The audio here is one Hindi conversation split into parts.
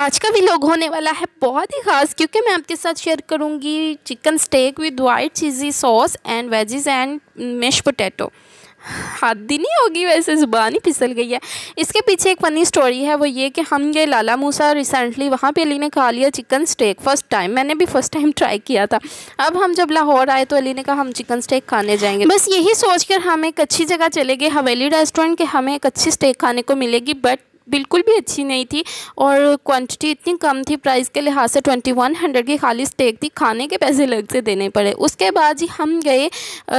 आज का भी लोग होने वाला है बहुत ही खास क्योंकि मैं आपके साथ शेयर करूंगी chicken steak with white cheesy sauce and veggies and mash potato हाथ ही नहीं होगी वैसे ज़ुबान ही फिसल गई है इसके पीछे एक फ़नी स्टोरी है वो ये कि हम गए लाला मूसा रिसेंटली वहाँ पे अली ने खा लिया चिकन स्टेक फ़र्स्ट टाइम मैंने भी फ़र्स्ट टाइम ट्राई किया था अब हम जब लाहौर आए तो अली ने कहा हम चिकन स्टेक खाने जाएंगे बस यही सोच कर हम एक अच्छी जगह चले गए हवेली रेस्टोरेंट के हमें एक अच्छी स्टेक खाने को मिलेगी बट बिल्कुल भी अच्छी नहीं थी और क्वांटिटी इतनी कम थी प्राइस के लिहाज से ट्वेंटी वन हंड्रेड की खाली स्टेक थी खाने के पैसे लग से देने पड़े उसके बाद जी हम गए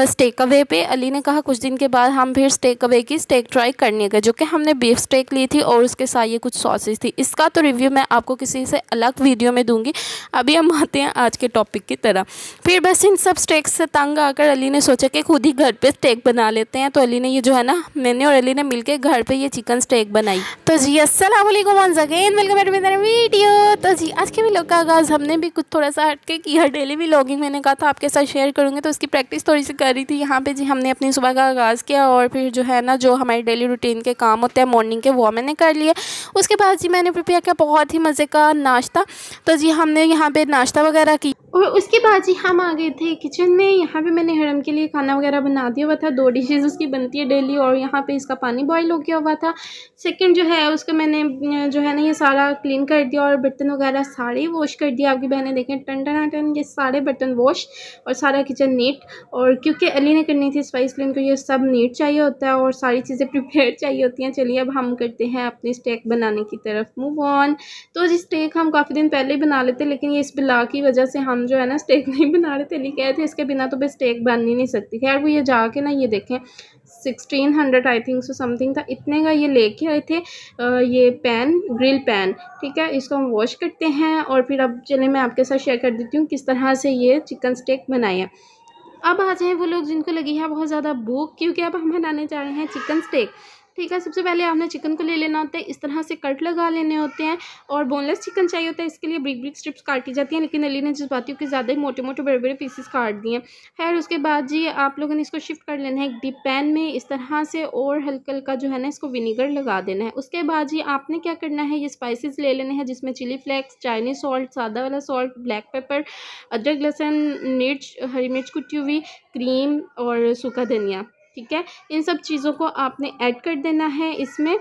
स्टेक अवे पे अली ने कहा कुछ दिन के बाद हम फिर स्टेक अवे की स्टेक ट्राई करने गए जो कि हमने बीफ स्टेक ली थी और उसके साथ ये कुछ सॉसेज थी इसका तो रिव्यू मैं आपको किसी से अलग वीडियो में दूँगी अभी हम आते हैं आज के टॉपिक की तरह फिर बस इन सब स्टेक्स से तंग आकर अली ने सोचा कि खुद ही घर पर स्टेक बना लेते हैं तो अली ने ये जो है ना मैंने और अली ने मिल घर पर ये चिकन स्टेक बनाई तो जी अस्सलाम वालेकुम अगेन वेलकम टू मेरा वीडियो तो जी आज के व्लॉग का आगाज़ हमने भी कुछ थोड़ा सा हटके किया डेली व्लॉगिंग मैंने कहा था आपके साथ शेयर करूँगी तो उसकी प्रैक्टिस थोड़ी सी कर रही थी यहाँ पे जी हमने अपनी सुबह का आगाज़ किया और फिर जो है ना जो हमारे डेली रूटीन के काम होते हैं मॉर्निंग के वो मैंने कर लिए उसके बाद जी मैंने प्रिपेयर किया बहुत ही मज़े का नाश्ता तो जी हमने यहाँ पर नाश्ता वगैरह किया और उसके बाद जी हम आ गए थे किचन में यहाँ पे मैंने हरम के लिए खाना वगैरह बना दिया हुआ था दो डिशेज उसकी बनती है डेली और यहाँ पे इसका पानी बॉईल हो गया हुआ था सेकंड जो है उसको मैंने जो है ना ये सारा क्लीन कर दिया और बर्तन वगैरह सारे वॉश कर दिया आपकी बहनें देखें टन टन टन ये सारे बर्तन वॉश और सारा किचन नीट और क्योंकि अली ने करनी थी स्पाइस क्लीन को ये सब नीट चाहिए होता है और सारी चीज़ें प्रिपेयर चाहिए होती हैं चलिए अब हम करते हैं अपने स्टेक बनाने की तरफ मूव ऑन तो जी स्टेक हम काफ़ी दिन पहले बना लेते लेकिन ये इस बिला की वजह से हम हम जो है ना स्टेक नहीं बना रहे थे अली कहे थे इसके बिना तो भाई स्टेक बन ही नहीं सकती खैर वो ये जाके ना ये देखें sixteen hundred I think so something था इतने का ये लेके आए थे आ, ये पैन ग्रिल पैन ठीक है इसको हम वॉश करते हैं और फिर अब चले मैं आपके साथ शेयर कर देती हूँ किस तरह से ये चिकन स्टेक बनाए अब आ जाए वो लोग जिनको लगी है बहुत ज़्यादा भूख क्योंकि अब हम बनाने जा रहे हैं चिकन स्टेक ठीक है सबसे पहले आपने चिकन को ले लेना होता है इस तरह से कट लगा लेने होते हैं और बोनलेस चिकन चाहिए होता है इसके लिए ब्रिक ब्रिक स्ट्रिप्स काटी जाती हैं लेकिन अली ने हूँ के ज़्यादा ही मोटे मोटे बड़े बड़े पीसेस काट दिए खैर उसके बाद जी आप लोगों ने इसको शिफ्ट कर लेना है एक डीप पैन में इस तरह से और हल्का हल्का जो है ना इसको विनीगर लगा देना है उसके बाद जी आपने क्या करना है ये स्पाइसिस ले लेने हैं जिसमें चिली फ्लेक्स चाइनीज सॉल्ट सादा वाला सॉल्ट ब्लैक पेपर अदरक लहसुन मिर्च हरी मिर्च कुटी हुई क्रीम और सूखा धनिया ठीक है इन सब चीज़ों को आपने ऐड कर देना है इसमें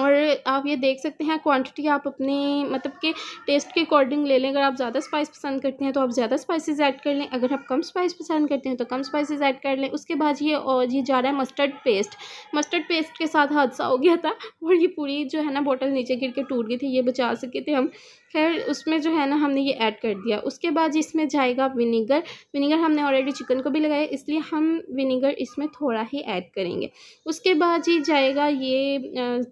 और आप ये देख सकते हैं क्वांटिटी आप अपने मतलब के टेस्ट के अकॉर्डिंग ले लें अगर आप ज़्यादा स्पाइस पसंद करते हैं तो आप ज़्यादा स्पाइसेस ऐड कर लें अगर आप कम स्पाइस पसंद करते हैं तो कम स्पाइसेस ऐड कर लें उसके बाद ये और ये जा रहा है मस्टर्ड पेस्ट मस्टर्ड पेस्ट के साथ हादसा हो गया था और ये पूरी जो है ना बॉटल नीचे गिर के टूट गई थी ये बचा सके थे हम खैर उसमें जो है ना हमने ये ऐड कर दिया उसके बाद इसमें जाएगा विनीगर विनीगर हमने ऑलरेडी चिकन को भी लगाया इसलिए हम विनीगर इसमें थोड़ा ही ऐड करेंगे उसके बाद ही जाएगा ये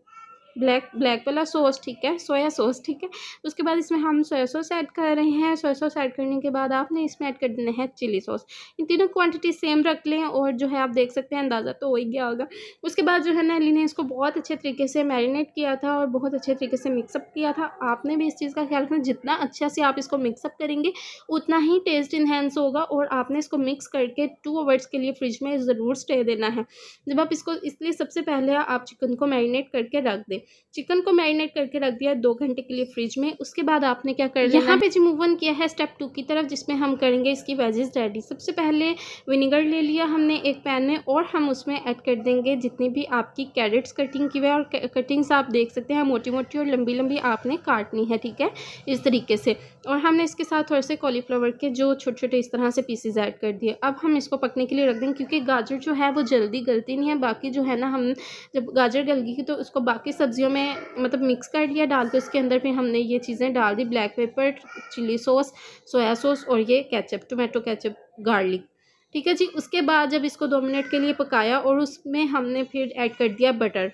ब्लैक ब्लैक वाला सॉस ठीक है सोया सॉस ठीक है तो उसके बाद इसमें हम सोया सॉस ऐड कर रहे हैं सोया सॉस ऐड करने के बाद आपने इसमें ऐड कर देना है चिली सॉस इन तीनों क्वांटिटी सेम रख लें और जो है आप देख सकते हैं अंदाज़ा तो हो ही गया होगा उसके बाद जो है ना अली ने इसको बहुत अच्छे तरीके से मैरिनेट किया था और बहुत अच्छे तरीके से मिक्सअप किया था आपने भी इस चीज़ का ख्याल रखना जितना अच्छा से आप इसको मिक्सअप करेंगे उतना ही टेस्ट इन्हेंस होगा और आपने इसको मिक्स करके टू आवर्स के लिए फ्रिज में ज़रूर स्टे देना है जब आप इसको इसलिए सबसे पहले आप चिकन को मैरिनेट करके रख दें चिकन को मैरिनेट करके रख दिया दो घंटे के लिए फ्रिज में उसके बाद आपने क्या कर यहाँ पे जी मूव ऑन किया है स्टेप टू की तरफ जिसमें हम करेंगे इसकी वेजेस रेडी सबसे पहले विनीगर ले लिया हमने एक पैन में और हम उसमें ऐड कर देंगे जितनी भी आपकी कैरेट्स कटिंग की हुई और कटिंग्स आप देख सकते हैं मोटी मोटी और लंबी लंबी आपने काटनी है ठीक है इस तरीके से और हमने इसके साथ थोड़े से कॉलीफ्लावर के जो छोटे छोटे इस तरह से पीसेज ऐड कर दिए अब हम इसको पकने के लिए रख देंगे क्योंकि गाजर जो है वो जल्दी गलती नहीं है बाकी जो है ना हम जब गाजर गल गई तो उसको बाकी सब सब्जियों में मतलब मिक्स कर लिया डाल के उसके अंदर फिर हमने ये चीज़ें डाल दी black pepper chili sauce soya sauce और ये कैचअप टोमेटो कैचअप गार्लिक ठीक है जी उसके बाद जब इसको दो मिनट के लिए पकाया और उसमें हमने फिर ऐड कर दिया बटर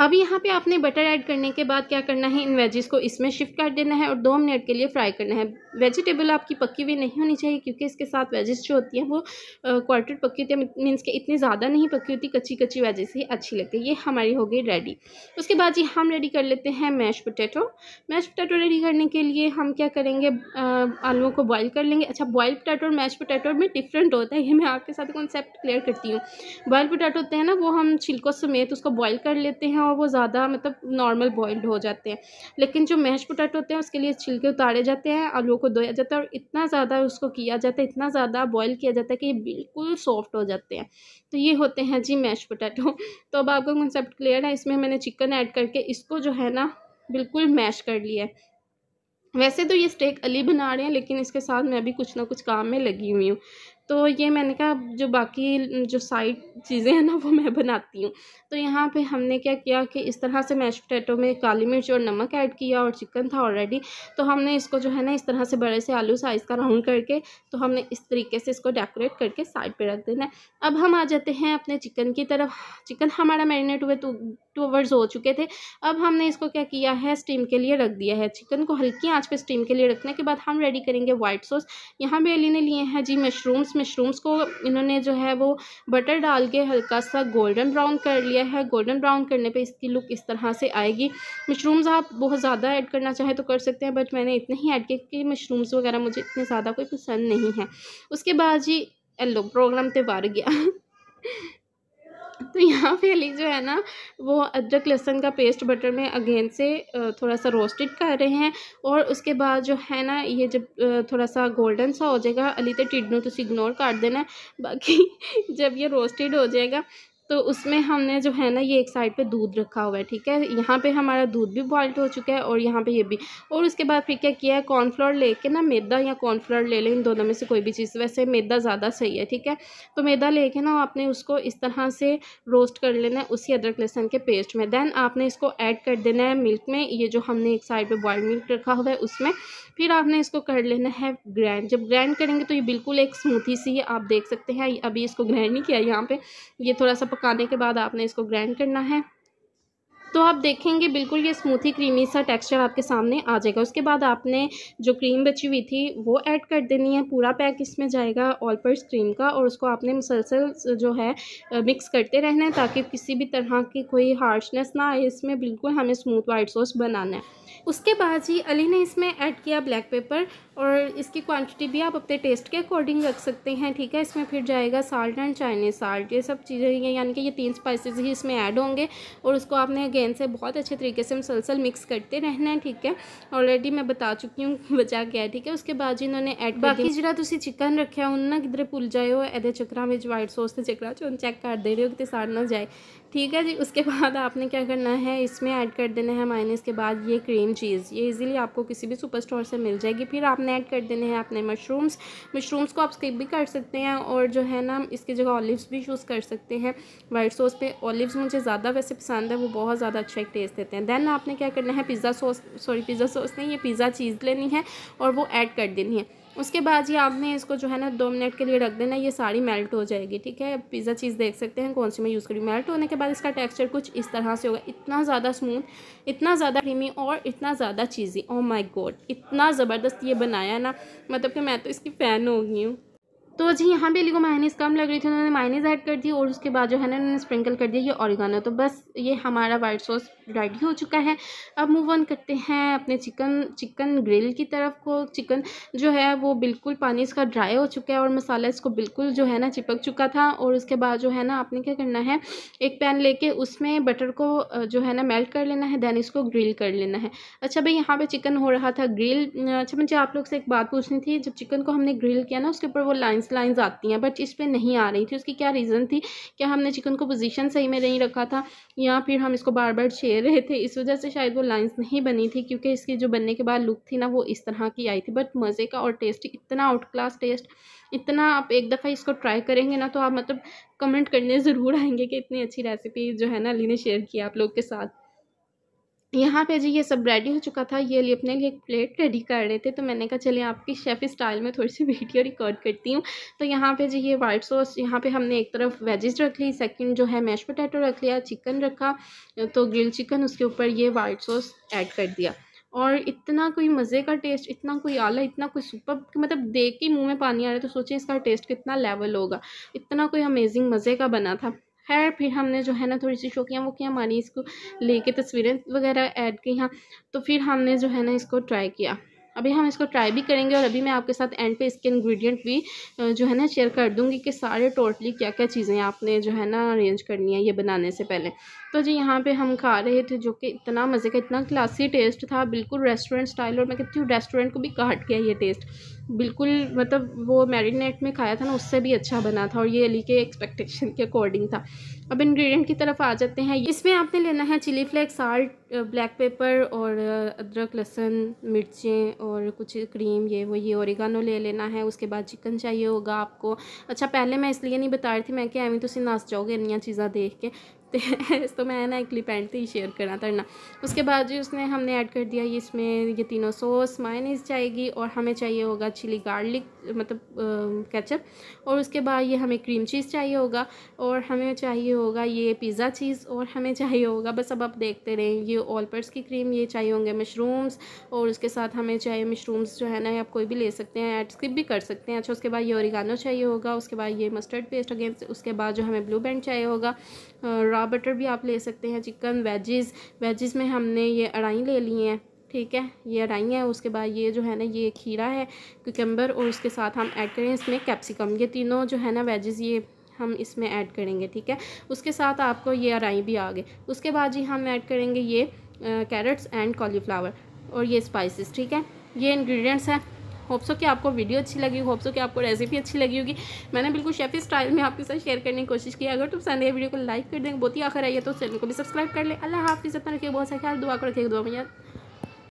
अब यहाँ पे आपने बटर ऐड करने के बाद क्या करना है इन वेजेस को इसमें शिफ्ट कर देना है और दो मिनट के लिए फ्राई करना है वेजिटेबल आपकी पक्की हुई नहीं होनी चाहिए क्योंकि इसके साथ वेजेस जो होती हैं वो क्वार्टर पक्की होती है मीन्स के इतनी ज़्यादा नहीं पक्की होती कच्ची कच्ची वेजेस ही अच्छी लगती है ये हमारी हो गई रेडी उसके बाद जी हम रेडी कर लेते हैं mash potato mash potato ready करने के लिए हम क्या करेंगे आलूओं को बॉयल कर लेंगे अच्छा बॉयल पोटैटो और मैश पोटैटो में डिफरेंट होता है ये मैं आपके साथ कॉन्सेप्ट क्लियर करती हूँ बॉयल पोटैटो होते हैं ना वो हम छिलकों समेत उसको बॉयल कर लेते हैं हैं और वो ज़्यादा मतलब नॉर्मल बॉइल्ड हो जाते हैं लेकिन जो मैश पोटैटो होते हैं उसके लिए छिलके उतारे जाते हैं आलू को धोया जाता है और इतना ज़्यादा उसको किया जाता है इतना ज़्यादा बॉयल किया जाता है कि ये बिल्कुल सॉफ्ट हो जाते हैं तो ये होते हैं जी मैश पोटैटो तो अब आपका कंसेप्ट क्लियर है इसमें मैंने चिकन ऐड करके इसको जो है ना बिल्कुल मैश कर लिया है वैसे तो ये स्टेक अली बना रहे हैं लेकिन इसके साथ मैं भी कुछ ना कुछ काम में लगी हुई हूँ तो ये मैंने कहा जो बाकी जो साइड चीज़ें हैं ना वो मैं बनाती हूँ तो यहाँ पे हमने क्या किया कि इस तरह से मैश पोटैटो में काली मिर्च और नमक ऐड किया और चिकन था ऑलरेडी तो हमने इसको जो है ना इस तरह से बड़े से आलू साइज़ का राउंड करके तो हमने इस तरीके से इसको डेकोरेट करके साइड पर रख देना है अब हम आ जाते हैं अपने चिकन की तरफ चिकन हमारा मैरिनेट हुए तो टू आवर्स हो चुके थे अब हमने इसको क्या किया है स्टीम के लिए रख दिया है चिकन को हल्की आंच पे स्टीम के लिए रखने के बाद हम रेडी करेंगे वाइट सॉस यहाँ अली ने लिए हैं जी मशरूम्स मशरूम्स को इन्होंने जो है वो बटर डाल के हल्का सा गोल्डन ब्राउन कर लिया है गोल्डन ब्राउन करने पर इसकी लुक इस तरह से आएगी मशरूम्स आप बहुत ज़्यादा ऐड करना चाहें तो कर सकते हैं बट मैंने इतने ही ऐड किया कि मशरूम्स वगैरह मुझे इतने ज़्यादा कोई पसंद नहीं है उसके बाद जी एलो प्रोग्राम तो वार गया तो यहाँ पे अली जो है ना वो अदरक लहसुन का पेस्ट बटर में अगेन से थोड़ा सा रोस्टेड कर रहे हैं और उसके बाद जो है ना ये जब थोड़ा सा गोल्डन सा हो जाएगा अली तो टिड्डू तो इग्नोर कर देना बाकी जब ये रोस्टेड हो जाएगा तो उसमें हमने जो है ना ये एक साइड पे दूध रखा हुआ है ठीक है यहाँ पे हमारा दूध भी बॉइल्ड हो चुका है और यहाँ पे ये भी और उसके बाद फिर क्या किया है कॉर्नफ्लोर लेके ना मैदा या कॉर्नफ्लोर ले लें इन दोनों में से कोई भी चीज़ वैसे मैदा ज़्यादा सही है ठीक है तो मैदा लेके ना आपने उसको इस तरह से रोस्ट कर लेना है उसी अदरक लहसन के पेस्ट में देन आपने इसको ऐड कर देना है मिल्क में ये जो हमने एक साइड पर बॉयल मिल्क रखा हुआ है उसमें फिर आपने इसको कर लेना है ग्रैंड जब ग्रैंड करेंगे तो ये बिल्कुल एक स्मूथी सी है आप देख सकते हैं अभी इसको ग्रैंड नहीं किया यहाँ पर ये थोड़ा सा पकाने के बाद आपने इसको ग्रैंड करना है तो आप देखेंगे बिल्कुल ये स्मूथी क्रीमी सा टेक्सचर आपके सामने आ जाएगा उसके बाद आपने जो क्रीम बची हुई थी वो ऐड कर देनी है पूरा पैक इसमें जाएगा ऑल क्रीम का और उसको आपने मुसलसल जो है मिक्स करते रहना है ताकि किसी भी तरह की कोई हार्शनेस ना आए इसमें बिल्कुल हमें स्मूथ वाइट सॉस बनाना है उसके बाद ही अली ने इसमें ऐड किया ब्लैक पेपर और इसकी क्वांटिटी भी आप अपने टेस्ट के अकॉर्डिंग रख सकते हैं ठीक है इसमें फिर जाएगा साल्ट एंड चाइनीज साल्ट ये सब चीज़ें यानी कि ये तीन स्पाइसेस ही इसमें ऐड होंगे और उसको आपने इंग्रेडिएंट्स से बहुत अच्छे तरीके से मुसलसल मिक्स करते रहना है ठीक है ऑलरेडी मैं बता चुकी हूँ बचा गया है ठीक है उसके बाद जी इन्होंने ऐड बाकी जरा चिकन रखे ਰੱਖਿਆ ना किधर भुल जाए हो ए चक्कर में वाइट सॉस के चक्कर ਚੱਕਰਾਂ चेक कर दे रहे हो कि ਹੋ ना जाए ठीक है जी उसके बाद आपने क्या करना है इसमें ऐड कर देना है माइनस के बाद ये क्रीम चीज़ ये इजीली आपको किसी भी सुपर स्टोर से मिल जाएगी फिर आपने ऐड कर देने हैं अपने मशरूम्स मशरूम्स को आप स्किप भी कर सकते हैं और जो है ना इसकी जगह ऑलिव्स भी यूज़ कर सकते हैं वाइट सॉस पे ऑलिव्स मुझे ज़्यादा वैसे पसंद है वो बहुत ज़्यादा बहुत अच्छा एक टेस्ट देते हैं देन आपने क्या करना है pizza sauce sorry pizza sauce नहीं ये पिज़्ज़ा चीज़ लेनी है और वो ऐड कर देनी है उसके बाद ये आपने इसको जो है ना दो मिनट के लिए रख देना ये सारी मेल्ट हो जाएगी ठीक है पिज़्ज़ा चीज़ देख सकते हैं कौन सी मैं यूज़ करी मेल्ट होने के बाद इसका टेक्सचर कुछ इस तरह से होगा इतना ज़्यादा स्मूथ इतना ज़्यादा क्रीमी और इतना ज़्यादा चीज़ी ओ माई गॉड इतना ज़बरदस्त ये बनाया ना मतलब कि मैं तो इसकी फ़ैन हो गई हूँ तो जी यहाँ पे लिखो माइनस कम लग रही थी उन्होंने माइनस ऐड कर दी और उसके बाद जो है ना उन्होंने स्प्रिंकल कर दिया ये ऑरिगानो तो बस ये हमारा वाइट सॉस रेडी हो चुका है अब मूव ऑन करते हैं अपने चिकन चिकन ग्रिल की तरफ को चिकन जो है वो बिल्कुल पानी इसका ड्राई हो चुका है और मसाला इसको बिल्कुल जो है ना चिपक चुका था और उसके बाद जो है ना आपने क्या करना है एक पैन लेके उसमें बटर को जो है ना मेल्ट कर लेना है देन इसको ग्रिल कर लेना है अच्छा भाई यहाँ पर चिकन हो रहा था ग्रिल अच्छा मुझे आप लोग से एक बात पूछनी थी जब चिकन को हमने ग्रिल किया ना उसके ऊपर वो लाइन्स लाइन्स आती हैं बट इस पर नहीं आ रही थी उसकी क्या रीज़न थी क्या हमने चिकन को पोजिशन सही में नहीं रखा था या फिर हम इसको बार बार छे दे रहे थे इस वजह से शायद वो लाइंस नहीं बनी थी क्योंकि इसकी जो बनने के बाद लुक थी ना वो इस तरह की आई थी बट मज़े का और टेस्ट इतना आउट क्लास टेस्ट इतना आप एक दफ़ा इसको ट्राई करेंगे ना तो आप मतलब कमेंट करने ज़रूर आएंगे कि इतनी अच्छी रेसिपी जो है ना अली ने शेयर किया आप लोग के साथ यहाँ पे जी ये सब रेडी हो चुका था ये लिए अपने लिए एक प्लेट रेडी कर रहे थे तो मैंने कहा चलिए आपकी शेफ़ स्टाइल में थोड़ी सी वीडियो रिकॉर्ड करती हूँ तो यहाँ पे जी ये वाइट सॉस यहाँ पे हमने एक तरफ वेजेज रख ली सेकंड जो है मैश पोटैटो रख लिया चिकन रखा तो ग्रिल चिकन उसके ऊपर ये वाइट सॉस ऐड कर दिया और इतना कोई मज़े का टेस्ट इतना कोई आला इतना कोई सुपर मतलब देख के मुँह में पानी आ रहा है तो सोचिए इसका टेस्ट कितना लेवल होगा इतना कोई अमेजिंग मज़े का बना था है फिर हमने जो है ना थोड़ी सी शो किया वो किया मानी इसको लेके तस्वीरें वगैरह ऐड की हाँ तो फिर हमने जो है ना इसको ट्राई किया अभी हम इसको ट्राई भी करेंगे और अभी मैं आपके साथ एंड पे इसके इंग्रेडिएंट भी जो है ना शेयर कर दूंगी कि सारे टोटली क्या क्या चीज़ें आपने जो है ना अरेंज करनी है ये बनाने से पहले तो जी यहाँ पे हम खा रहे थे जो कि इतना मज़े का इतना क्लासी टेस्ट था बिल्कुल रेस्टोरेंट स्टाइल और मैं कहती हूँ रेस्टोरेंट को भी काट गया ये टेस्ट बिल्कुल मतलब वो मैरिनेट में खाया था ना उससे भी अच्छा बना था और ये अली के एक्सपेक्टेशन के अकॉर्डिंग था अब इंग्रेडिएंट की तरफ आ जाते हैं इसमें आपने लेना है chili flakes salt black pepper और अदरक लहसुन मिर्चें और कुछ क्रीम ये वो ये ओरिगानो ले लेना है उसके बाद चिकन चाहिए होगा आपको अच्छा पहले मैं इसलिए नहीं बता रही थी मैं कि अभी तुम नाच जाओगे इन चीज़ा देख के सकते हैं तो मैं ना एक क्लिप एंड से ही शेयर करना तरना उसके बाद जी उसने हमने ऐड कर दिया ये इसमें ये तीनों सॉस मायनीस जाएगी और हमें चाहिए होगा चिली गार्लिक मतलब कैचअप और उसके बाद ये हमें क्रीम चीज़ चाहिए होगा और हमें चाहिए होगा ये पिज़्ज़ा चीज़ और हमें चाहिए होगा बस अब आप देखते रहें ये ऑलपर्स की क्रीम ये चाहिए होंगे मशरूम्स और उसके साथ हमें चाहिए मशरूम्स जो है ना आप कोई भी ले सकते हैं एड स्किप भी कर सकते हैं अच्छा उसके बाद ये औरिगानो चाहिए होगा उसके बाद ये मस्टर्ड पेस्ट अगेंस्ट उसके बाद जो हमें ब्लू बैंड चाहिए होगा रॉ हाँ, बटर भी आप ले सकते हैं चिकन वेजेस वेजेस में हमने ये अढ़ाई ले लिए हैं ठीक है ये अढ़ाई है उसके बाद ये जो है ना ये खीरा है क्यूकम्बर और उसके साथ हम ऐड करें इसमें कैप्सिकम ये तीनों जो है ना वेजेस ये हम इसमें ऐड करेंगे ठीक है उसके साथ आपको ये अराई भी आ गए उसके बाद जी हम ऐड करेंगे ये कैरेट्स एंड कॉलीफ्लावर और ये स्पाइसेस ठीक है ये इंग्रेडिएंट्स हैं होप सो कि आपको वीडियो अच्छी लगी होप सो कि आपको रेसिपी अच्छी लगी होगी मैंने बिल्कुल शेफी स्टाइल में आपके साथ शेयर करने की कोशिश की अगर तुम संडे वीडियो को लाइक कर देंगे बहुत ही आखिर आई है तो चैनल को भी सब्सक्राइब कर ले अल्लाह हाफिज़ अपना रखिए बहुत सा ख्याल दुआ को रखिए दुआ मैं